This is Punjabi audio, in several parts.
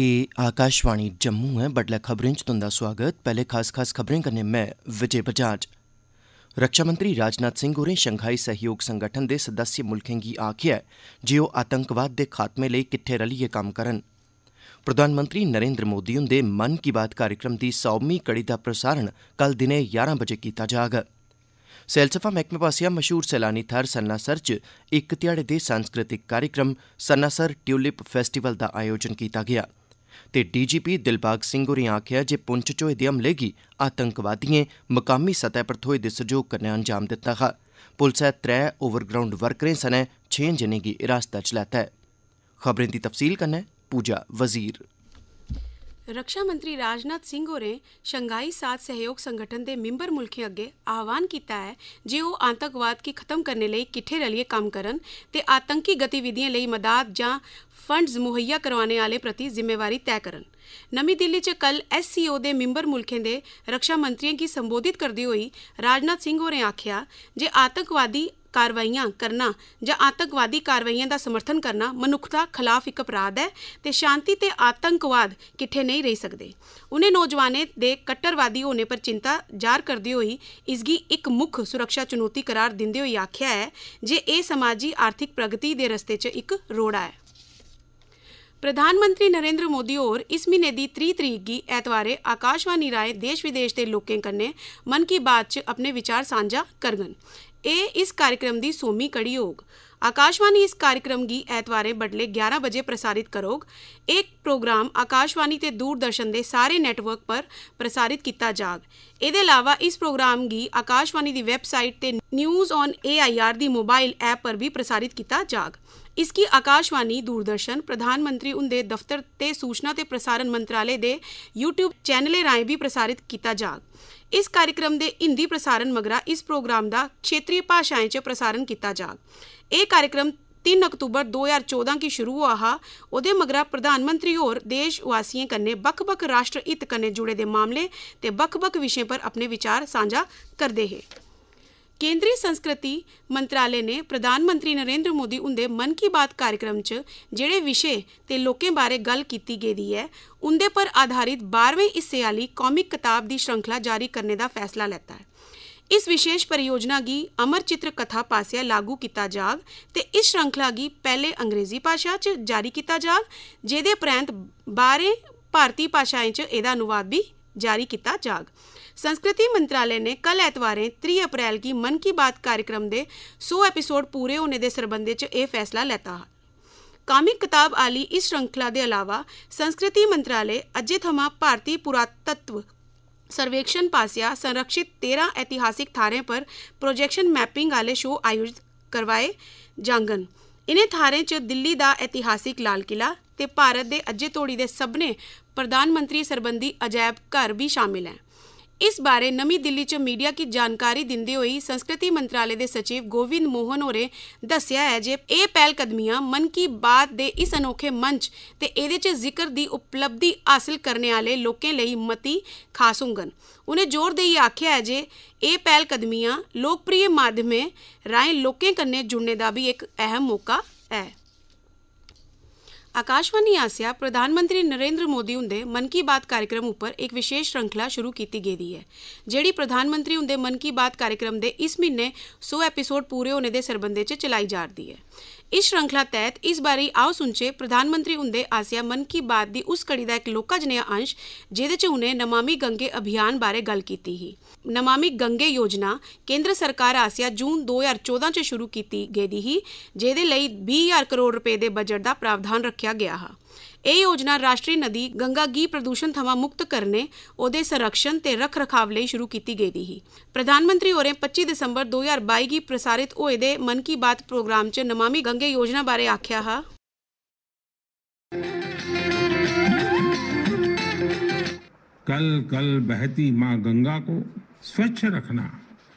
एह् आकाशवाणी जम्मू ऐ बड्डलै खबरें च तुंदा सोआगत पैहले खास खास खबरें कन्नै में विजय बजाज रक्षामंत्री राजनाथ सिंह होरें शंघाई सैह्योग संगठन दे सदस्य मुल्खें गी आखेआ ऐ जे ओह् आतंकवाद दे खात्मे लेई किट्ठे रलियै कम्म करन प्रधानमंत्री नरेन्द्र मोदी हुंदे 'मन की बात' कार्यक्रम दी सौमीं कड़ी दा प्रसारण कल दिनें ञारां बजे कीता जाग सैलसफा मैह्कमे पासेआ मशहूर सैलानी थाहर सन्नासर च इक ध्याड़े दे सांस्कृतिक कार्यक्रम 'सन्नासर ट्यूलिप फेस्टिवल' दा आयोजन कीता गेआ ऐ ਤੇ ਡੀਜੀਪੀ ਦਿਲਬਾਗ ਸਿੰਘ ਹੋਰੀ ਆਖਿਆ ਜੇ ਪੁੰਛ ਚੋਏ ਦੇ ਹਮਲੇ ਗੀ ਆਤੰਕਵਾਦੀਆਂ ਮਕਾਮੀ ਸਤਾ ਪਰ ਥੋਏ ਦੇ ਸਹਿਯੋਗ ਕਰਨੇ ਅੰਜਾਮ ਦਿੱਤਾ ਹਾ ਪੁਲਿਸ ਹੈ ਤ੍ਰੈ ਓਵਰਗਰਾਉਂਡ ਵਰਕਰੇ ਸਨੇ 6 ਜਨੇ ਕੀ ਰਾਸਤਾ ਚਲਾਤਾ ਹੈ ਖਬਰਾਂ ਦੀ ਤਫਸੀਲ ਕਰਨਾ ਹੈ ਪੂਜਾ ਵਜ਼ੀਰ ਰੱਖਿਆ ਮੰਤਰੀ ਰਾਜਨਾਥ ਸਿੰਘ ਹੋਰੇ ਸ਼ੰਘਾਈ ਸਾਥ ਸਹਿਯੋਗ ਸੰਗਠਨ ਦੇ ਮੈਂਬਰ ਮੁਲਕਾਂ ਅੱਗੇ ਆਹਵਾਨ ਕੀਤਾ ਹੈ ਜੇ ਉਹ ਆਤੰਕਵਾਦ ਕੀ ਖਤਮ ਕਰਨ ਲਈ ਕਿੱਥੇ ਰਲੀਏ ਕੰਮ ਕਰਨ ਤੇ ਆਤੰਕੀ ਗਤੀਵਿਧੀਆਂ ਲਈ ਮਦਦ ਜਾਂ ਫੰਡਸ ਮੁਹੱਈਆ ਕਰਵਾਉਣ ਵਾਲੇ ਪ੍ਰਤੀ ਜ਼ਿੰਮੇਵਾਰੀ ਤੈਅ ਕਰਨ ਨਵੀਂ ਦਿੱਲੀ 'ਚ ਕੱਲ ਐਸਸੀਓ ਦੇ ਮੈਂਬਰ ਮੁਲਕਾਂ ਦੇ ਰੱਖਿਆ ਮੰਤਰੀਆਂ ਕੀ ਸੰਬੋਧਿਤ ਕਰਦੀ ਹੋਈ ਰਾਜਨਾਥ ਸਿੰਘ ਹੋਰੇ ਆਖਿਆ ਜੇ ਆਤੰਕਵਾਦੀ ਕਾਰਵਾਈਆਂ ਕਰਨਾ ਜਾਂ ਆਤੰਕਵਾਦੀ ਕਾਰਵਾਈਆਂ ਦਾ ਸਮਰਥਨ ਕਰਨਾ ਮਨੁੱਖਤਾ ਖਿਲਾਫ ਇੱਕ ਅਪਰਾਧ ਹੈ ਤੇ ਸ਼ਾਂਤੀ ਤੇ ਆਤੰਕਵਾਦ ਕਿੱਥੇ ਨਹੀਂ ਰਹਿ ਸਕਦੇ ਉਹਨੇ ਨੌਜਵਾਨੇ ਦੇ ਕੱਟਰਵਾਦੀ ਹੋਣੇ ਪਰ ਚਿੰਤਾ ਜ਼ਾਹਰ ਕਰਦੇ ਹੋਈ ਇਸਗੀ ਇੱਕ ਮੁੱਖ ਸੁਰੱਖਿਆ ਚੁਣੌਤੀ ਕਰਾਰ ਦਿੰਦੇ ਹੋਏ ਆਖਿਆ ਹੈ ਜੇ ਇਹ ਸਮਾਜੀ ਆਰਥਿਕ ਪ੍ਰਗਤੀ ਦੇ ਰਸਤੇ 'ਚ ਇੱਕ ਰੋੜਾ ਹੈ ਪ੍ਰਧਾਨ ਮੰਤਰੀ ਨਰਿੰਦਰ ਮੋਦੀ ਹੋਰ ਇਸ ਮਹੀਨੇ ਦੀ 3 ਤਰੀਕ ਦੀ ਐਤਵਾਰੇ ਆਕਾਸ਼ਵਾਣੀ ਰਾਏ ਦੇਸ਼ ਵਿਦੇਸ਼ ਦੇ ਲੋਕਾਂ ਕਰਨੇ ਮਨ ਕੀ ਬਾਤ 'ਚ ਆਪਣੇ ਵਿਚਾਰ ਸਾਂਝਾ ਕਰਗਨ ਇਹ ਇਸ કાર્યક્રમ ਦੀ ਸੋਮੀ ਕੜੀ હોગ આકાશવાણી ਇਸ કાર્યક્રમ ਦੀ ਐਤਵਾਰੇ ਬੜਲੇ 11 ਵਜੇ ਪ੍ਰਸਾਰਿਤ ਕਰੋਗ ਇੱਕ ਪ੍ਰੋਗਰਾਮ ਆਕਾਸ਼ਵਾਣੀ ਤੇ ਦੂਰਦਰਸ਼ਨ ਦੇ ਸਾਰੇ ਨੈਟਵਰਕ ਪਰ ਪ੍ਰਸਾਰਿਤ ਕੀਤਾ ਜਾਗ ਇਹਦੇ ਇਲਾਵਾ ਇਸ ਪ੍ਰੋਗਰਾਮ ਦੀ ਆਕਾਸ਼ਵਾਣੀ ਦੀ ਵੈਬਸਾਈਟ ਤੇ ਨਿਊਜ਼ ਔਨ AIR ਦੀ ਮੋਬਾਈਲ ਐਪ ਪਰ ਵੀ ਪ੍ਰਸਾਰਿਤ ਕੀਤਾ ਜਾਗ ਇਸ ਕੀ इसकी ਦੂਰਦਰਸ਼ਨ ਪ੍ਰਧਾਨ ਮੰਤਰੀ उनके ਦਫ਼ਤਰ ਤੇ ਸੂਚਨਾ ਤੇ ਪ੍ਰਸਾਰਣ ਮੰਤਰਾਲੇ ਦੇ YouTube ਚੈਨਲੇ ਰਾਹੀਂ ਵੀ ਪ੍ਰਸਾਰਿਤ ਕੀਤਾ ਜਾਗ ਇਸ ਕਾਰਜਕ੍ਰਮ ਦੇ ਹਿੰਦੀ ਪ੍ਰਸਾਰਣ ਮਗਰਾ ਇਸ ਪ੍ਰੋਗਰਾਮ ਦਾ ਖੇਤਰੀ ਭਾਸ਼ਾਵਾਂ 'ਚ ਪ੍ਰਸਾਰਣ ਕੀਤਾ ਜਾਗ ਇਹ ਕਾਰਜਕ੍ਰਮ 3 ਅਕਤੂਬਰ 2014 ਕੀ ਸ਼ੁਰੂ ਹੋਆ ਹਾ ਉਹਦੇ ਮਗਰਾ ਪ੍ਰਧਾਨ ਮੰਤਰੀ ਹੋਰ ਦੇਸ਼ ਵਾਸੀਆਂ ਕੰਨੇ ਬਖ-ਬਖ ਰਾਸ਼ਟਰ ਹਿੱਤ ਕੰਨੇ ਜੁੜੇ ਦੇ ਮਾਮਲੇ ਤੇ ਬਖ-ਬਖ ਵਿਸ਼ੇ ਪਰ ਆਪਣੇ ਵਿਚਾਰ ਸਾਂਝਾ ਕਰਦੇ ਹੈ ਕੇਂਦਰੀ ਸੰਸਕ੍ਰਿਤੀ ਮੰਤਰਾਲੇ ਨੇ ਪ੍ਰਧਾਨ ਮੰਤਰੀ ਨਰਿੰਦਰ ਮੋਦੀ ਹੁੰਦੇ ਮਨ ਕੀ ਬਾਤ ਕਾਰਜਕ੍ਰਮ 'ਚ ਜਿਹੜੇ ਵਿਸ਼ੇ ਤੇ ਲੋਕਾਂ ਬਾਰੇ ਗੱਲ ਕੀਤੀ ਗਈ ਹੈ ਉਹਦੇ ਪਰ ਆਧਾਰਿਤ 12ਵੇਂ ਹਿੱਸੇ ਵਾਲੀ ਕਾਮਿਕ ਕਿਤਾਬ ਦੀ ਸ਼੍ਰੰਖਲਾ ਜਾਰੀ ਕਰਨੇ ਦਾ ਫੈਸਲਾ ਲੈਤਾ ਹੈ ਇਸ ਵਿਸ਼ੇਸ਼ ਪਰਿਯੋਜਨਾ ਦੀ ਅਮਰ ਚਿੱਤਰ ਕਥਾ ਪਾਸਿਆ ਲਾਗੂ ਕੀਤਾ ਜਾਗ ਤੇ ਇਸ ਸ਼੍ਰੰਖਲਾ ਦੀ ਪਹਿਲੇ ਅੰਗਰੇਜ਼ੀ ਭਾਸ਼ਾ 'ਚ ਜਾਰੀ ਕੀਤਾ ਜਾਗ ਜਿਹਦੇ ਪ੍ਰੈਂਤ 12 ਭਾਰਤੀ ਭਾਸ਼ਾਵਾਂ 'ਚ ਇਹਦਾ ਅਨੁਵਾਦ ਵੀ ਜਾਰੀ ਕੀਤਾ ਜਾਗ संस्कृति मंत्रालय ने कल एतवार त्री अप्रैल की मन की बात कार्यक्रम के सौ एपीसोड पूरे होने के संबंध में यह फैसला लिता है कामिक किताब आली इस श्रृंखला के अलावा संस्कृति मंत्रालय अजे थमा भारतीय पुरातत्व सर्वेक्षण पासिया संरक्षित तेरह ऐतिहासिक थारें पर प्रोजेक्शन मैपिंग आले शो आयोजित करवाए जांगन इन्हें थारें च दिल्ली का ऐतिहासिक लाल किला भारत के अजे तोड़ी दे सबने प्रधानमंत्री संबंधी अजायब घर भी शामिल हैं ਇਸ ਬਾਰੇ ਨਵੀਂ ਦਿੱਲੀ 'ਚ ਮੀਡੀਆ ਕੀ ਜਾਣਕਾਰੀ ਦਿੰਦੇ ਹੋਏ ਸੰਸਕ੍ਰਿਤੀ ਮੰਤਰਾਲੇ ਦੇ ਸਚਿਵ ਗੋਵਿੰਦ ਮੋਹਨ ਹੋਰੇ ਦੱਸਿਆ ਹੈ ਜੇ ਇਹ ਪਹਿਲ ਕਦਮੀਆਂ ਮਨ ਕੀ ਬਾਤ ਦੇ ਇਸ ਅਨੋਖੇ ਮੰਚ ਤੇ ਇਹਦੇ 'ਚ ਜ਼ਿਕਰ ਦੀ ਉਪਲਬਧੀ ਹਾਸਲ ਕਰਨ ਵਾਲੇ ਲੋਕਾਂ ਲਈ ਮਤੀ ਖਾਸ ਹੋਣਗਨ ਉਹਨੇ ਜ਼ੋਰ ਦੇਈ ਆਖਿਆ ਹੈ ਜੇ ਇਹ ਪਹਿਲ ਕਦਮੀਆਂ ਲੋਕਪ੍ਰਿਯ ਮਾਧਿਅਮੇ ਰਾਏ ਲੋਕਾਂ ਕੰਨੇ ਜੁੜਨੇ ਦਾ ਵੀ ਇੱਕ ਅਹਿਮ ਮੌਕਾ ਹੈ ਆਕਾਸ਼ਵਾਨੀ ਆਸਿਆ ਪ੍ਰਧਾਨ ਮੰਤਰੀ ਨਰਿੰਦਰ ਮੋਦੀ ਹੁੰਦੇ ਮਨ ਕੀ ਬਾਤ ਕਾਰਜਕ੍ਰਮ ਉੱਪਰ ਇੱਕ ਵਿਸ਼ੇਸ਼ ਸ਼੍ਰੰਖਲਾ ਸ਼ੁਰੂ ਕੀਤੀ ਗਈ ਹੈ ਜਿਹੜੀ ਪ੍ਰਧਾਨ ਮੰਤਰੀ ਹੁੰਦੇ ਮਨ ਕੀ ਬਾਤ ਕਾਰਜਕ੍ਰਮ ਦੇ ਇਸ ਮਹੀਨੇ 100 ਐਪੀਸੋਡ ਪੂਰੇ ਹੋਣੇ ਦੇ ਸਰਬੰਧੇ 'ਚ ਚਲਾਈ ਜਾ ਰਹੀ ਹੈ ਇਸ ਸ਼੍ਰੰਖਲਾ ਤਹਿਤ ਇਸ ਬਾਰੇ ਆਓ ਸੁਣਚੇ ਪ੍ਰਧਾਨ ਮੰਤਰੀ ਹੁੰਦੇ ਆਸਿਆ ਮਨ ਕੀ ਬਾਤ ਦੀ ਉਸ ਕੜੀ ਦਾ ਇੱਕ ਲੋਕਾ ਜਨਿਆ ਅੰਸ਼ ਜਿਹਦੇ 'ਚ ਉਹਨੇ ਨਮਾਮੀ ਗੰਗੇ ਅਭਿਆਨ ਬਾਰੇ ਗੱਲ ਕੀਤੀ ਹੀ ਨਮਾਮੀ ਗੰਗੇ ਯੋਜਨਾ ਕੇਂਦਰ ਸਰਕਾਰ ਆਸਿਆ ਜੂਨ 2014 'ਚ ਸ਼ੁਰੂ ਕੀਤੀ ਗਈ ਦੀ ਹੀ ਜਿਹਦੇ ਲਈ 20000 ਕਰੋੜ ਰੁਪਏ ਦੇ ਬਜਟ ਦਾ ਪ੍ਰਾਵਧਾਨ ਰੱਖਿਆ ਗਿਆ ਹੈ ਇਹ ਯੋਜਨਾ ਰਾਸ਼ਟਰੀ ਨਦੀ ਗੰਗਾ ਗੀ ਪ੍ਰਦੂਸ਼ਣ ਥਵਾ ਮੁਕਤ ਕਰਨੇ ਉਹਦੇ ਸੰਰਖਣ ਤੇ ਰੱਖ ਰਖਾਵ ਲਈ ਸ਼ੁਰੂ ਕੀਤੀ ਗਈ ਦੀ ਪ੍ਰਧਾਨ ਮੰਤਰੀ ਹੋਰੇ 25 ਦਸੰਬਰ 2022 ਗੀ ਪ੍ਰਸਾਰਿਤ ਹੋਏ ਦੇ ਮਨ ਕੀ ਬਾਤ ਪ੍ਰੋਗਰਾਮ 'ਚ ਨਮਾਮੀ ਗੰਗੇ ਯੋਜਨਾ ਬਾਰੇ ਆਖਿਆ ਹਾ कल कल बहती माँ गंगा को स्वच्छ रखना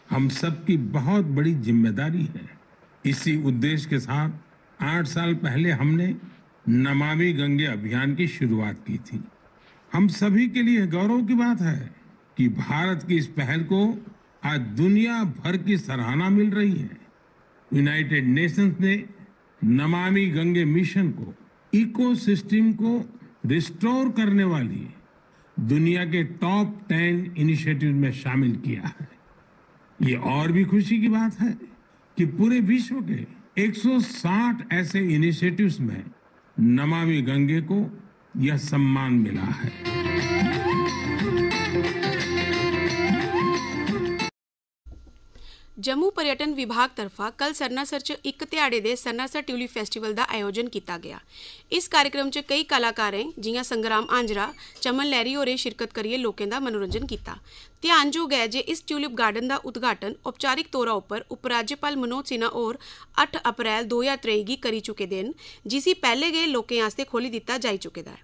हम सब की बहुत बड़ी जिम्मेदारी है इसी उद्देश्य के साथ आठ साल पहले हमने नमामि गंगे अभियान की शुरुआत की थी हम सभी के लिए गौरव की बात है कि भारत की इस पहल को आज दुनिया भर की सराहना मिल रही है यूनाइटेड नेशंस ने नमामि गंगे मिशन को इकोसिस्टम को रिस्टोर करने वाली दुनिया के टॉप टेन इनिशिएटिव में शामिल किया है ये और भी खुशी की बात है कि पूरे विश्व के 160 ऐसे इनिशिएटिव्स में नमामि गंगे को यह सम्मान मिला है ਜੰਮੂ ਪਰਯਟਨ ਵਿਭਾਗ ਤਰਫਾ ਕੱਲ ਸਰਨਾਸਰ 'ਚ ਇੱਕ ਧਿਆੜੇ ਦੇ ਸਰਨਾਸਰ ਟਿਊਲਿਪ ਫੈਸਟੀਵਲ ਦਾ ਆਯੋਜਨ ਕੀਤਾ ਗਿਆ ਇਸ ਕਾਰਜਕ੍ਰਮ 'ਚ ਕਈ ਕਲਾਕਾਰਾਂ ਜਿਵੇਂ ਸੰਗਰਾਮ ਆਂਜਰਾ ਚਮਨ ਲਹਿਰੀ ਹੋਰੇ ਸ਼ਿਰਕਤ ਕਰੀਏ ਲੋਕਾਂ ਦਾ ਮਨੋਰੰਜਨ ਕੀਤਾ ਧਿਆਨ ਧਿਆਨਯੋਗ ਹੈ ਜੇ ਇਸ ਟਿਊਲਿਪ ਗਾਰਡਨ ਦਾ ਉਦਘਾਟਨ ਔਪਚਾਰਿਕ ਤੌਰ ਉੱਪਰ ਉਪਰਾਜਪਾਲ ਮਨੋਜ ਸਿਨਾ ਔਰ 8 ਅਪ੍ਰੈਲ 2023 ਗੀ ਕਰੀ ਚੁਕੇ ਦਿਨ ਜਿਸੀ ਪਹਿਲੇ ਗਏ ਲੋਕਾਂ ਆਸਤੇ ਖੋਲੀ ਦਿੱਤਾ ਜਾਈ ਚੁਕੇਦਾ ਹੈ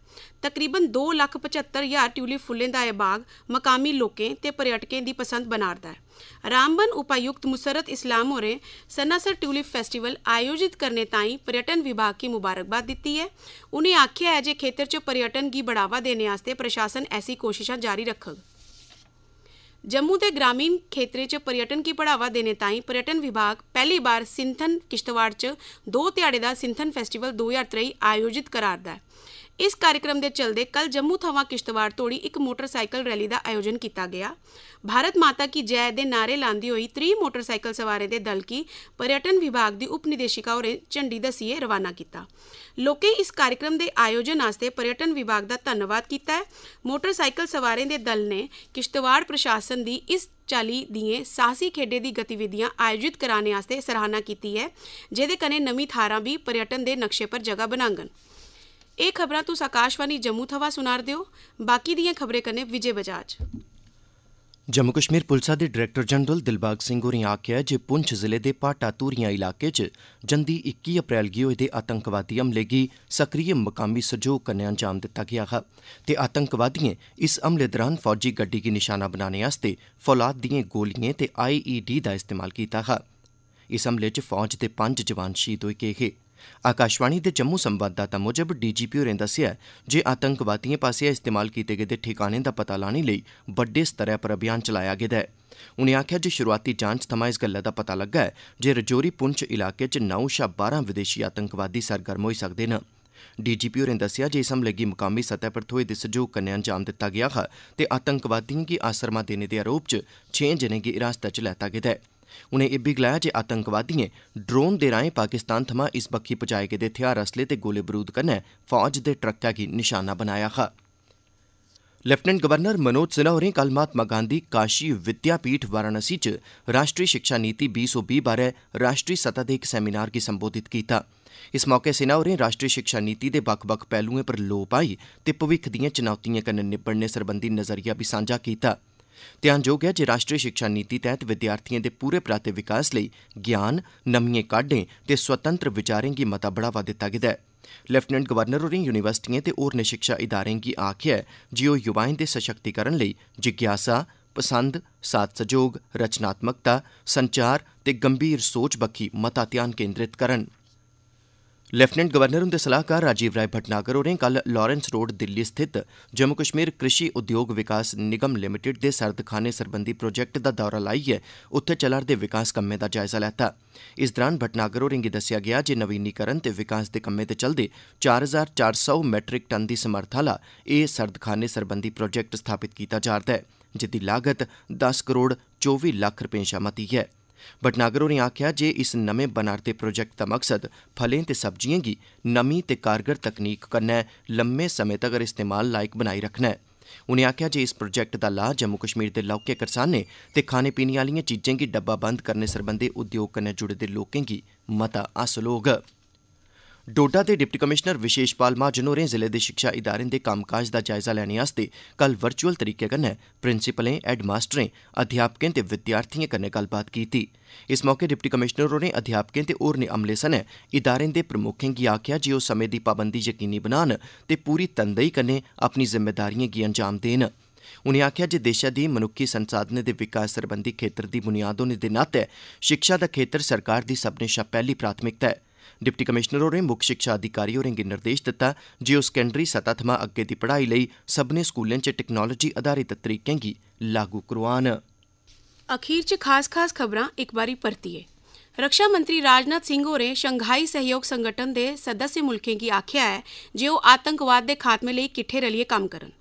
ਤਕਰੀਬਨ 275000 ਟਿਊਲਿਪ ਫੁੱਲਾਂ ਦਾ ਇਹ ਬਾਗ ਮਕਾਮੀ ਲੋਕਾਂ ਤੇ ਪ੍ਰਯਟਕਾਂ ਦੀ ਪਸੰਦ ਬਣਾਰਦਾ ਹੈ ਰਾਮਬਨ ਉਪਾਯੁਕਤ ਮੁਸਰਤ ਇਸਲਾਮ ਹੋਰੇ ਸਨਾਸਰ ਟਿਊਲਿਪ ਫੈਸਟੀਵਲ ਆਯੋਜਿਤ ਕਰਨੇ ਤਾਈ ਪ੍ਰਯਟਨ ਵਿਭਾਗ ਕੀ ਮੁਬਾਰਕਬਾਦ ਦਿੱਤੀ ਹੈ ਉਨੇ ਆਖਿਆ ਹੈ ਜੇ ਖੇਤਰ ਚ ਪ੍ਰਯਟਨ ਕੀ ਬੜਾਵਾ ਦੇਣੇ ਆਸਤੇ ਪ੍ਰਸ਼ਾਸਨ ਐਸੀ ਕੋਸ਼ਿਸ਼ਾਂ ਜਾਰੀ ਰੱਖੇਗਾ जम्मू के ग्रामीण खेतरे च पर्यटन गी बढ़ावा देने ताईं पर्यटन विभाग पैह्ली बार सिंथन किश्तवाड़ च दो ध्याड़े दा सिंथन फेस्टिवल 2023 आयोजित करा'रदा ऐ ਇਸ ਕਾਰਜਕ੍ਰਮ ਦੇ ਚਲਦੇ ਕੱਲ ਜੰਮੂ ਥਾਵਾ ਕਿਸ਼ਤਵਾੜ ਤੋੜੀ ਇੱਕ ਮੋਟਰਸਾਈਕਲ ਰੈਲੀ ਦਾ ਆਯੋਜਨ ਕੀਤਾ ਗਿਆ ਭਾਰਤ ਮਾਤਾ ਕੀ ਜੈ ਦੇ ਨਾਰੇ ਲਾਂਦੀ ਹੋਈ 3 ਮੋਟਰਸਾਈਕਲ ਸਵਾਰੇ ਦੇ ਦਲ ਕੀ ਪਰਯਟਨ ਵਿਭਾਗ ਦੀ ਉਪ ਨਿਦੇਸ਼ਿਕਾ ਔਰੇ ਝੰਡੀ ਦਸੀਏ ਰਵਾਨਾ ਕੀਤਾ ਲੋਕੇ ਇਸ ਕਾਰਜਕ੍ਰਮ ਦੇ ਆਯੋਜਨ ਆਸਤੇ ਪਰਯਟਨ ਵਿਭਾਗ ਦਾ ਧੰਨਵਾਦ ਕੀਤਾ ਹੈ ਮੋਟਰਸਾਈਕਲ ਸਵਾਰੇ ਦੇ ਦਲ ਨੇ ਕਿਸ਼ਤਵਾੜ ਪ੍ਰਸ਼ਾਸਨ ਦੀ ਇਸ ਚਾਲੀ ਦੀਆਂ ਸਾਹਸੀ ਖੇਡੇ ਦੀ ਗਤੀਵਿਧੀਆਂ ਆਯੋਜਿਤ ਕਰਾਣੇ ਆਸਤੇ ਸਰਾਹਨਾ ਕੀਤੀ ਹੈ ਜਿਹਦੇ ਕਨੇ ਨਵੀਂ ਥਾਰਾਂ ਵੀ ਪਰਯਟਨ ਦੇ ਨਕਸ਼ੇ ਪਰ ਜਗ੍ਹਾ ਬਣਾਂਗਣ ਇਹ ਖਬਰਾਂ ਤੁਸੀਂ ਆਕਾਸ਼ਵਾਣੀ ਜੰਮੂ ਥਵਾ ਸੁਣਾਰ ਦਿਓ ਬਾਕੀ ਦੀਆਂ ਖਬਰੇ ਕਨੇ ਵਿਜੇ ਬਜਾਜ ਜੰਮੂ ਕਸ਼ਮੀਰ ਪੁਲਿਸ ਦੇ ਡਾਇਰੈਕਟਰ ਜਨਰਲ ਦਿਲਬਾਗ ਸਿੰਘ ਹੋਰੀ ਆਖਿਆ ਜੇ ਪੁੰਛ ਜ਼ਿਲ੍ਹੇ ਦੇ ਪਾਟਾ ਤੂਰੀਆਂ ਇਲਾਕੇ 'ਚ ਜੰਦੀ 21 ਅਪ੍ਰੈਲ ਗਿਓ ਇਹਦੇ ਆਤੰਕਵਾਦੀ ਹਮਲੇ ਗੀ ਸਕਰੀਏ ਮਕਾਮੀ ਸਹਿਯੋਗ ਕਰਨੇ ਅੰਜਾਮ ਦਿੱਤਾ ਗਿਆ ਹੈ ਤੇ ਆਤੰਕਵਾਦੀਆਂ ਇਸ ਹਮਲੇ ਦੌਰਾਨ ਫੌਜੀ ਗੱਡੀ ਕੀ ਨਿਸ਼ਾਨਾ ਬਣਾਉਣੇ ਵਾਸਤੇ ਫੌਲਾਦ ਦੀਆਂ ਗੋਲੀਆਂ ਤੇ ਆਈਈਡੀ ਦਾ ਇਸਤੇਮਾਲ ਕੀਤਾ ਹੈ ਇਸ ਹਮਲੇ 'ਚ ਫੌਜ ਦੇ 5 ਜਵਾਨ ਸ਼ਹੀਦ ਹੋਏ ਕੇ ਹਨ आकाशवाणी दे जम्मू संवाददाता मुजब डीजीपी होरें दस्सेआ जे आतंकवादिएं पासेआ इस्तेमाल कीते गेदे ठिकानें दा पता लाने लेई बड्डे स्तरै पर अभियान चलाया गेदा ऐ उनें आखेआ जे शुरूआती जांच थमां इस गल्लै दा पता लग्गा ऐ जे राजौरी पुंछ इलाके च नौ शा बारां विदेशी आतंकवादी सरगर्म होई सकदे न डीजीपी होरें दस्सेआ जे इस हमले गी मकामी सतह पर थ्होए दे सैह्योग कन्नै अंजाम दित्ता गेआ हा ते आतंकवादिएं गी आसरमा देने दे आरोप च छें जनें गी हिरासत च लैता गेदा ऐ उनें इब्बी गलाया जे आतंकवादिएं ड्रोन दे राएं पाकिस्तान थमां इस बक्खी पुजाए गेदे थेहार असले ते गोले बारूद कन्नै फौज दे ट्रकै गी निशाना बनाया हा लेफ्टिनेंट गवर्नर मनोज सिन्हा होरें कल महात्मा गांधी काशी विद्यापीठ वाराणसी च राष्ट्री शिक्षा नीति बीह् सौ बीह् बारै राष्ट्री सतह दे इक सैमीनार गी संबोधित कीता इस मौके सिन्हा होरें राष्ट्री शिक्षा नीति दे बक्ख बक्ख पैह्लुएं पर लोऽ पाई ते भविक्ख दिएं चुनौतिएं कन्नै निब्बड़ने सरबंधी नज़रिया बी सांझा कीता ਧਿਆਨਯੋਗ ਹੈ ਜੇ ਰਾਸ਼ਟਰੀ ਸਿੱਖਿਆ ਨੀਤੀ ਤਹਿਤ ਵਿਦਿਆਰਥੀਆਂ ਦੇ ਪੂਰੇ ਪ੍ਰਾਤੇ ਵਿਕਾਸ ਲਈ ਗਿਆਨ ਨਮੀਏ ਕਾਢੇ ਤੇ ਸੁਤੰਤਰ ਵਿਚਾਰਾਂ ਦੀ ਮਤਾ ਬੜਾਵਾ ਦਿੱਤਾ ਗਿਆ ਹੈ ਲੈਫਟੀਨੈਂਟ ਗਵਰਨਰ ਹੋਰੀ ਯੂਨੀਵਰਸਿਟੀਆਂ ਤੇ ਹੋਰ ਨਿਸ਼ਿਕਸ਼ਾ ਇਦਾਰਿਆਂ ਦੀ ਆਖਿਆ ਹੈ ਜਿਉ ਯੁਵਾਈਂ ਦੇ ਸਸ਼ਕਤੀਕਰਨ ਲਈ ਜਿਗਿਆਸਾ ਪਸੰਦ ਸਾਥ ਸਹਿਯੋਗ ਰਚਨਾਤਮਕਤਾ ਸੰਚਾਰ ਤੇ ਗੰਭੀਰ ਸੋਚ ਬੱਕੀ ਮਤਾ ਧਿਆਨ ਕੇਂਦ੍ਰਿਤ ਕਰਨ लेफ्टिनेंट गवर्नर हुंदे सलाहकार राजीव राय भटनागर होरें कल लारेंस रोड दिल्ली स्थित जम्मू कश्मीर कृषि उद्योग विकास निगम लिमिटेड दे सरदखाने सरबंधी प्रोजेक्ट दा दौरा लाइयै उत्थे चला'रदे विकास कम्में दा जायजा लैता इस दौरान भटनागर होरें गी दस्सेआ गेआ जे नवीनीकरण ते विकास दे कम्में दे चलदे चार हजार चार सौ मैट्रिक टन दी समर्थ आह्ला एह् सरदखाने सरबंधी प्रोजेक्ट स्थापित कीता जा'रदा ऐ जेह्दी लागत दस करोड़ चौबी लक्ख रपें शा मती ऐ भटनागर होरें आखेआ जे इस नमें बना'रदे प्रोजेक्ट दा मकसद फलें ते सब्जिएं गी नमीं ते कारगर तकनीक कन्नै लम्मे समें तगर इस्तेमाल लायक बनाई रक्खना ऐ उनें आखेआ जे इस प्रोजेक्ट दा लाह् जम्मू कश्मीर दे लौह्के करसानें ते खाने पीने आह्लिएं चीजें गी डब्बाबंद करने सरबंधी उद्योग कन्नै जुड़े दे लोकें गी मता हासल होग ਡੋਡਾ ਦੇ ਡਿਪਟੀ ਕਮਿਸ਼ਨਰ ਵਿਸ਼ੇਸ਼ਪਾਲ ਪਾਲਮਾ ਜਨ ਹੋਰੇ ਜ਼ਿਲ੍ਹੇ ਦੇ ਸਿੱਖਿਆ ਇਦਾਰਿਆਂ ਦੇ ਕੰਮਕਾਜ ਦਾ ਜਾਇਜ਼ਾ ਲੈਣ ਵਾਸਤੇ ਕੱਲ ਵਰਚੁਅਲ ਤਰੀਕੇ ਕੰਨੇ ਪ੍ਰਿੰਸੀਪਲਾਂ ਐਡਮਾਸਟਰਾਂ ਅਧਿਆਪਕਾਂ ਤੇ ਵਿਦਿਆਰਥੀਆਂ ਕੰਨੇ ਗੱਲਬਾਤ ਕੀਤੀ ਇਸ ਮੌਕੇ ਡਿਪਟੀ ਕਮਿਸ਼ਨਰ ਹੋਰੇ ਅਧਿਆਪਕਾਂ ਤੇ ਹੋਰ ਨੇ ਅਮਲੇ ਸਨ ਇਦਾਰਿਆਂ ਦੇ ਪ੍ਰਮੁੱਖਾਂ ਕੀ ਆਖਿਆ ਜੀ ਉਹ ਸਮੇਂ ਦੀ ਪਾਬੰਦੀ ਯਕੀਨੀ ਬਣਾਣ ਤੇ ਪੂਰੀ ਤੰਦਈ ਕੰਨੇ ਆਪਣੀ ਜ਼ਿੰਮੇਵਾਰੀਆਂ ਕੀ ਅੰਜਾਮ ਦੇਣ ਉਨੇ ਆਖਿਆ ਜੇ ਦੇਸ਼ਾ ਦੀ ਮਨੁੱਖੀ ਸੰਸਾਧਨ ਦੇ ਵਿਕਾਸ ਸਰਬੰਦੀ ਖੇਤਰ ਦੀ ਬੁਨਿਆਦ ਉਹਨੇ ਦਿਨਤ ਹੈ ਸਿੱਖਿਆ ਦਾ ਖੇਤਰ ਸਰਕਾਰ ਦੀ ਸਭ ਤੋਂ ਪਹਿਲੀ ਪ੍ਰਾਥਮਿਕਤਾ ਹੈ डिप्टी कमिशनर होरें मुक्ख शिक्षा अधिकारी होरें गी निर्देश दित्ता जे ओह् सैकेंडरी सतह थमां अग्गे दी पढ़ाई लेई सब्मनें स्कूलें च टेक्नोलाजी आधारित तरीकें गी लागू करोआन अखीर च खास खास खबरां इक बारी परतियै रक्षा मंत्री राजनाथ सिंह होरें शंघाई सैह्योग संगठन दे सदस्य मुल्खें गी आखेआ ऐ जे ओह् आतंकवाद दे खात्मे लेई किट्ठे रलियै कम्म करन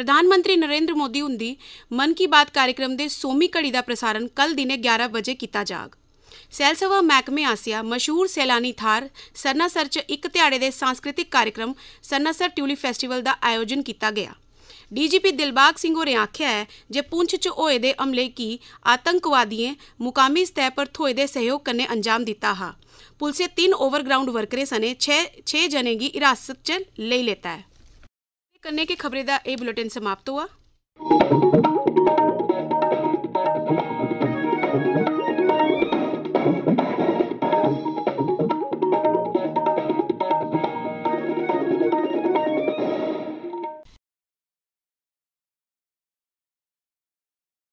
प्रधानमंत्री नरेंद्र मोदी हुंदी मन की बात कार्यक्रम दे सोमी घड़ी दा प्रसारण कल दिने 11 बजे कीता जाग ਸੈਲਸਵਾ ਮਹਿਕਮੇ ਆਸਿਆ ਮਸ਼ਹੂਰ ਸੈਲਾਨੀ ਥਾਰ ਸਰਨਾਸਰ 'ਚ ਇੱਕ ਧਿਆੜੇ ਦੇ ਸਾਂਸਕ੍ਰਿਤਿਕ ਕਾਰਜਕ੍ਰਮ ਸਰਨਾਸਰ ਟਿਊਲੀ ਫੈਸਟੀਵਲ ਦਾ ਆਯੋਜਨ ਕੀਤਾ ਗਿਆ ਡੀਜੀਪੀ ਦਿਲਬਾਗ ਸਿੰਘ ਹੋਰੇ ਆਖਿਆ ਹੈ ਜੇ ਪੁੰਛ 'ਚ ਹੋਏ ਦੇ ਅਮਲੇ ਕੀ ਆਤੰਕਵਾਦੀਏ ਮੁਕਾਮੀ ਸਤਹਿ ਪਰ ਥੋਏ ਦੇ ਸਹਿਯੋਗ ਕਰਨੇ ਅੰਜਾਮ ਦਿੱਤਾ ਹਾ ਪੁਲਸੇ ਤਿੰਨ ਓਵਰਗਰਾਉਂਡ ਵਰਕਰੇ ਸਨੇ 6 6 ਜਨੇ ਦੀ ਹਿਰਾਸਤ 'ਚ ਲੈ ਲੇਤਾ ਹੈ ਕਰਨੇ ਕੀ ਖਬਰੇ ਦਾ ਇਹ ਬੁਲੇਟਿਨ ਸਮਾਪਤ ਹੋਆ